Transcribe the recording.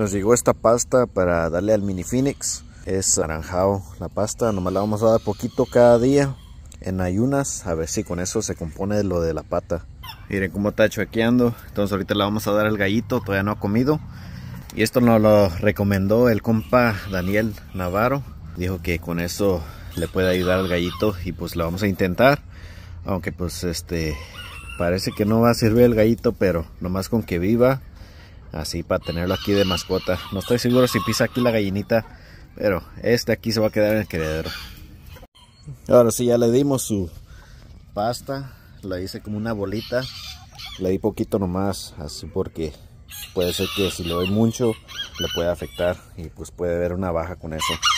Nos llegó esta pasta para darle al mini Phoenix. Es naranjao la pasta, nomás la vamos a dar poquito cada día en ayunas. A ver si con eso se compone lo de la pata. Miren cómo está choqueando Entonces ahorita le vamos a dar al gallito, todavía no ha comido. Y esto nos lo recomendó el compa Daniel Navarro. Dijo que con eso le puede ayudar al gallito y pues lo vamos a intentar. Aunque pues este parece que no va a servir el gallito, pero nomás con que viva Así para tenerlo aquí de mascota. No estoy seguro si pisa aquí la gallinita. Pero este aquí se va a quedar en el criadero. Ahora sí, ya le dimos su pasta. La hice como una bolita. Le di poquito nomás. Así porque puede ser que si le doy mucho le pueda afectar. Y pues puede haber una baja con eso.